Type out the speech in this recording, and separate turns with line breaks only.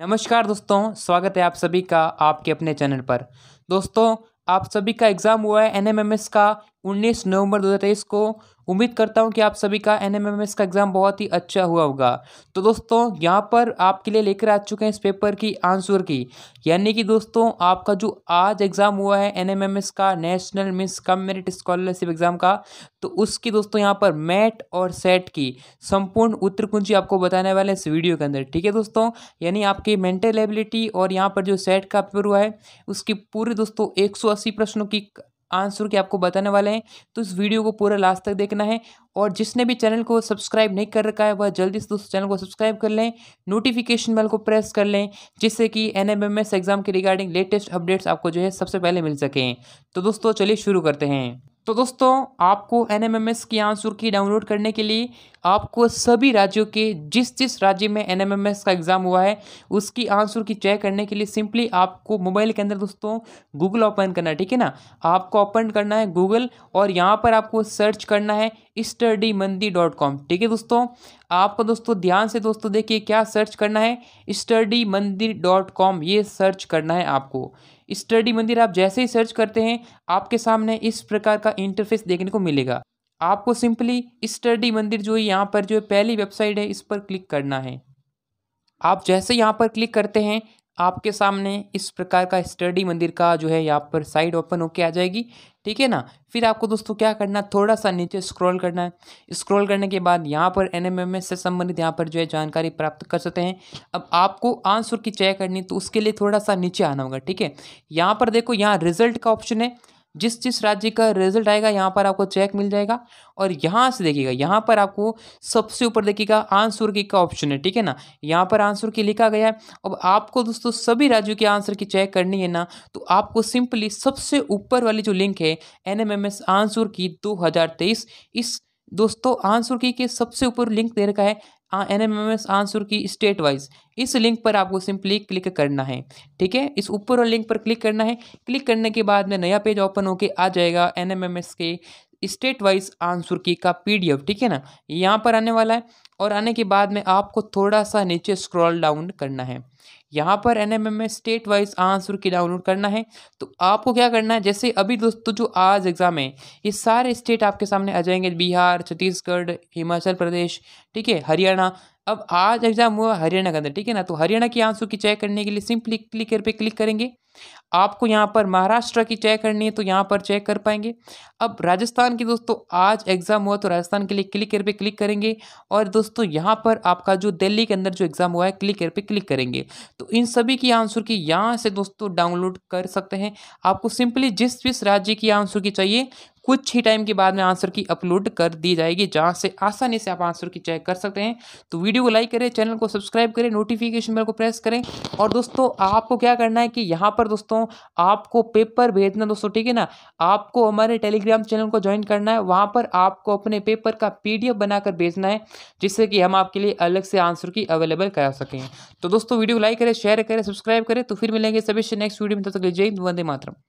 नमस्कार दोस्तों स्वागत है आप सभी का आपके अपने चैनल पर दोस्तों आप सभी का एग्ज़ाम हुआ है एनएमएमएस का उन्नीस नवंबर तेईस को उम्मीद करता हूँ कि आप सभी का एन का एग्ज़ाम बहुत ही अच्छा हुआ होगा तो दोस्तों यहाँ पर आपके लिए लेकर आ चुके हैं इस पेपर की आंसर की यानी कि दोस्तों आपका जो आज एग्ज़ाम हुआ है एन का national means cum merit scholarship exam का तो उसकी दोस्तों यहाँ पर मैट और सेट की संपूर्ण उत्तर कुंजी आपको बताने वाले हैं इस वीडियो के अंदर ठीक है दोस्तों यानी आपकी मेंटल एबिलिटी और यहाँ पर जो सेट का पेपर हुआ है उसकी पूरी दोस्तों एक प्रश्नों की आंसर के आपको बताने वाले हैं तो इस वीडियो को पूरा लास्ट तक देखना है और जिसने भी चैनल को सब्सक्राइब नहीं कर रखा है वह जल्दी से उस चैनल को सब्सक्राइब कर लें नोटिफिकेशन बेल को प्रेस कर लें जिससे कि एन एग्ज़ाम के रिगार्डिंग लेटेस्ट अपडेट्स आपको जो है सबसे पहले मिल सकें तो दोस्तों चलिए शुरू करते हैं तो दोस्तों आपको एन एम एम एस की आंसर की डाउनलोड करने के लिए आपको सभी राज्यों के जिस जिस राज्य में एन एम एम एस का एग्ज़ाम हुआ है उसकी आंसर की चेक करने के लिए सिंपली आपको मोबाइल के अंदर दोस्तों गूगल ओपन करना है ठीक है ना आपको ओपन करना है गूगल और यहाँ पर आपको सर्च करना है स्टडी मंदी डॉट कॉम ठीक है दोस्तों आपको दोस्तों ध्यान से दोस्तों देखिए क्या सर्च करना है स्टडी मंदी डॉट कॉम ये सर्च करना है आपको स्टडी मंदिर आप जैसे ही सर्च करते हैं आपके सामने इस प्रकार का इंटरफेस देखने को मिलेगा आपको सिंपली स्टडी मंदिर जो है यहाँ पर जो है पहली वेबसाइट है इस पर क्लिक करना है आप जैसे यहाँ पर क्लिक करते हैं आपके सामने इस प्रकार का स्टडी मंदिर का जो है यहाँ पर साइड ओपन होके आ जाएगी ठीक है ना फिर आपको दोस्तों क्या करना थोड़ा सा नीचे स्क्रॉल करना है स्क्रॉल करने के बाद यहाँ पर एन से संबंधित यहाँ पर जो है जानकारी प्राप्त कर सकते हैं अब आपको आंसर की चेक करनी तो उसके लिए थोड़ा सा नीचे आना होगा ठीक है यहाँ पर देखो यहाँ रिजल्ट का ऑप्शन है जिस जिस राज्य का रिजल्ट आएगा यहाँ पर आपको चेक मिल जाएगा और यहाँ से देखिएगा यहाँ पर आपको सबसे ऊपर देखिएगा आंसर की का ऑप्शन है ठीक है ना यहाँ पर आंसर की लिखा गया है अब आपको दोस्तों सभी राज्यों के आंसर की चेक करनी है ना तो आपको सिंपली सबसे ऊपर वाली जो लिंक है N M M S answer key दो हज़ार तेईस इस दोस्तों आंसर की के सबसे ऊपर लिंक दे रखा है N M M S answer key state wise इस लिंक पर आपको सिंपली क्लिक करना है ठीक है इस ऊपर वाले लिंक पर क्लिक करना है क्लिक करने के बाद में नया पेज ओपन होकर आ जाएगा एन एम एम एस के स्टेट वाइज आंसर की का पीडीएफ ठीक है ना यहाँ पर आने वाला है और आने के बाद में आपको थोड़ा सा नीचे स्क्रॉल डाउन करना है यहाँ पर N M M S state wise answer key download करना है तो आपको क्या करना है जैसे अभी दोस्तों जो आज एग्ज़ाम है ये सारे स्टेट आपके सामने आ जाएंगे बिहार छत्तीसगढ़ हिमाचल प्रदेश ठीक है हरियाणा अब आज एग्जाम हुआ हरियाणा के अंदर ठीक है ना तो हरियाणा की आंसू की चेक करने के लिए सिंपली क्लिकर पे क्लिक करेंगे आपको यहाँ पर महाराष्ट्र की चेक करनी है तो यहाँ पर चेक कर पाएंगे अब राजस्थान की दोस्तों आज एग्जाम हुआ तो राजस्थान के लिए क्लिकर पे क्लिक करेंगे और दोस्तों यहाँ पर आपका जो दिल्ली के अंदर जो एग्जाम हुआ है क्लिकर पे क्लिक करेंगे तो इन सभी की आंसर की यहाँ से दोस्तों डाउनलोड कर सकते हैं आपको सिंपली जिस जिस राज्य की आंसर की चाहिए कुछ ही टाइम के बाद में आंसर की अपलोड कर दी जाएगी जहाँ से आसानी से आप आंसर की चेक कर सकते हैं तो वीडियो को लाइक करें चैनल को सब्सक्राइब करें नोटिफिकेशन बेल को प्रेस करें और दोस्तों आपको क्या करना है कि यहाँ पर दोस्तों आपको पेपर भेजना दोस्तों ठीक है ना आपको हमारे टेलीग्राम चैनल को ज्वाइन करना है वहाँ पर आपको अपने पेपर का एफ बनाकर भेजना है जिससे कि हम आपके लिए अलग से आंसर की अवेलेबल करा सकें तो दोस्तों वीडियो को लाइक करें शेयर करें सब्सक्राइब करें तो फिर मिलेंगे सभी से नेक्स्ट वीडियो में तब तक जय हिंद वंदे मातरम